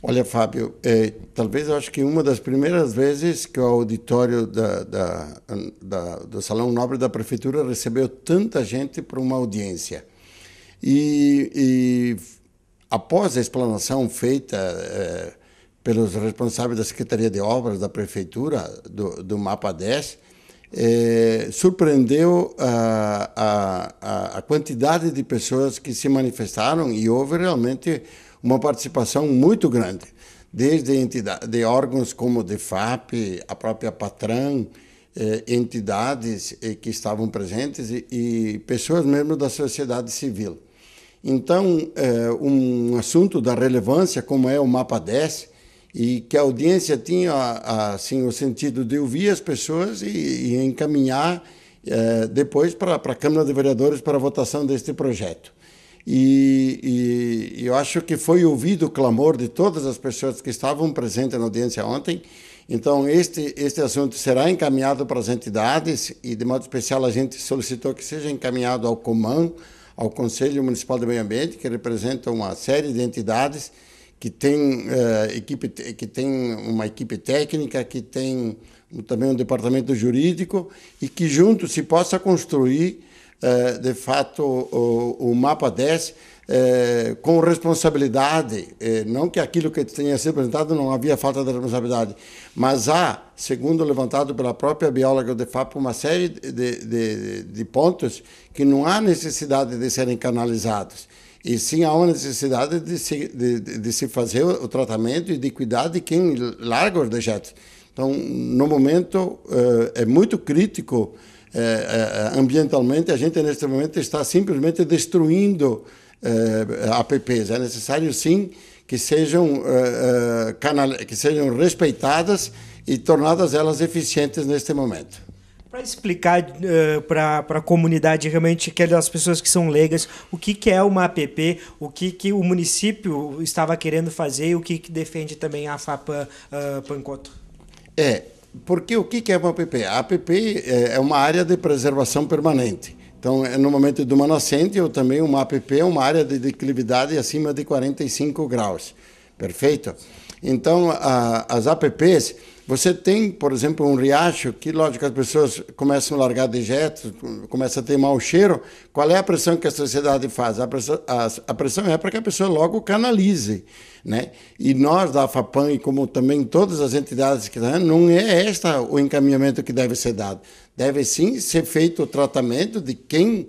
Olha, Fábio, é, talvez eu acho que uma das primeiras vezes que o auditório da, da, da, do Salão Nobre da Prefeitura recebeu tanta gente para uma audiência. E, e, após a explanação feita é, pelos responsáveis da Secretaria de Obras da Prefeitura, do, do Mapa 10, é, surpreendeu a, a, a quantidade de pessoas que se manifestaram e houve realmente uma participação muito grande, desde entidade, de órgãos como o DEFAP, a própria Patran, eh, entidades eh, que estavam presentes e, e, pessoas mesmo da sociedade civil. Então, eh, um assunto da relevância, como é o Mapa 10, e que a audiência tinha assim o sentido de ouvir as pessoas e, e encaminhar eh, depois para a Câmara de Vereadores para a votação deste projeto. E, e, eu acho que foi ouvido o clamor de todas as pessoas que estavam presentes na audiência ontem. Então, este, este assunto será encaminhado para as entidades e, de modo especial, a gente solicitou que seja encaminhado ao Coman, ao Conselho Municipal de Meio Ambiente, que representa uma série de entidades que tem, uh, equipe, que tem uma equipe técnica, que tem também um departamento jurídico e que junto se possa construir é, de fato, o, o mapa 10 é, com responsabilidade. É, não que aquilo que tenha sido apresentado não havia falta de responsabilidade, mas há, segundo levantado pela própria bióloga de FAP, uma série de, de, de pontos que não há necessidade de serem canalizados. E sim há uma necessidade de se, de, de se fazer o tratamento e de cuidar de quem larga os dejetos. Então, no momento, é, é muito crítico é, é, é, ambientalmente, a gente neste momento está simplesmente destruindo é, APPs. É necessário, sim, que sejam, é, é que sejam respeitadas e tornadas elas eficientes neste momento. Para explicar uh, para a comunidade realmente, que é das pessoas que são leigas, o que, que é uma APP, o que, que o município estava querendo fazer e o que, que defende também a FAPA uh, Pancoto? É, porque o que é uma APP? A APP eh, é uma área de preservação permanente. Então, é no momento de uma nascente, ou também uma APP é uma área de declividade acima de 45 graus. Perfeito? Então, a, as apps, você tem, por exemplo, um riacho que, lógico, as pessoas começam a largar dejetos, começa a ter mau cheiro. Qual é a pressão que a sociedade faz? A pressão, a, a pressão é para que a pessoa logo canalize. Né? E nós da FAPAM, e como também todas as entidades que estão não é este o encaminhamento que deve ser dado. Deve sim ser feito o tratamento de quem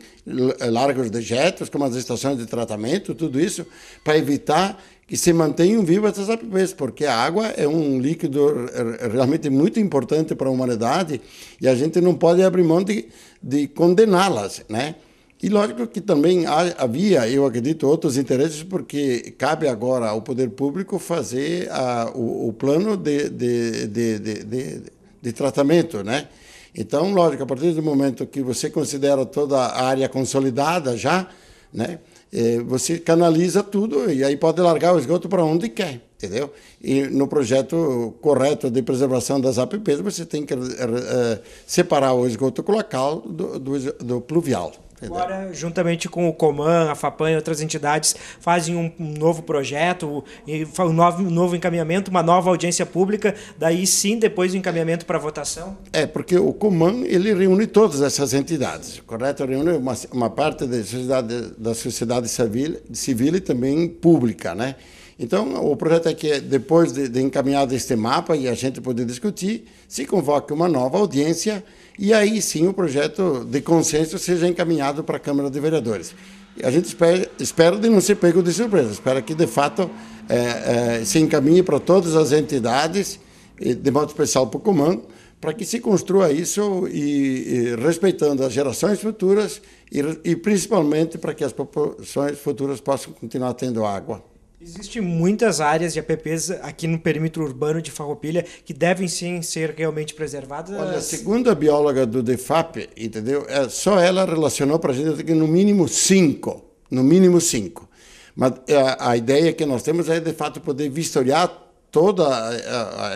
larga os dejetos, como as estações de tratamento, tudo isso, para evitar que se mantenham vivas essas APPs, porque a água é um líquido realmente muito importante para a humanidade e a gente não pode abrir mão de, de condená-las, né? E lógico que também havia, eu acredito, outros interesses, porque cabe agora ao poder público fazer a, o, o, plano de, de, de, de, tratamento, né? Então, lógico, a partir do momento que você considera toda a área consolidada já, né? É, você canaliza tudo e aí pode largar o esgoto para onde quer, entendeu? E no projeto correto de preservação das APPs, você tem que eh, eh, separar o esgoto local do, do, do pluvial. Agora, juntamente com o Coman, a FAPAN e outras entidades, fazem um, novo projeto, um novo, um novo, encaminhamento, uma nova audiência pública, daí sim depois o encaminhamento para votação? É, porque o Coman ele reúne todas essas entidades, correto? Reúne uma, uma parte da sociedade, da sociedade civil, civil e também pública, né? Então, o projeto é que, depois de, de encaminhado este mapa e a gente poder discutir, se convoque uma nova audiência e aí sim o projeto de consenso seja encaminhado para a Câmara de Vereadores. A gente espera, espera de não ser pego de surpresa, espera que, de fato, é, é, se encaminhe para todas as entidades, de modo especial para o comando, para que se construa isso e, e respeitando as gerações futuras e, e principalmente para que as populações futuras possam continuar tendo água. Existem muitas áreas de APPs aqui no perímetro urbano de Farroupilha que devem sim ser realmente preservadas. Olha, segundo a bióloga do DEFAP, entendeu? É, só ela relacionou para a gente que no mínimo cinco, no mínimo cinco. Mas a, é, a ideia que nós temos é de fato poder vistoriar toda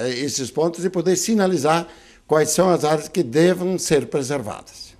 é, é, esses pontos e poder sinalizar quais são as áreas que devam ser preservadas.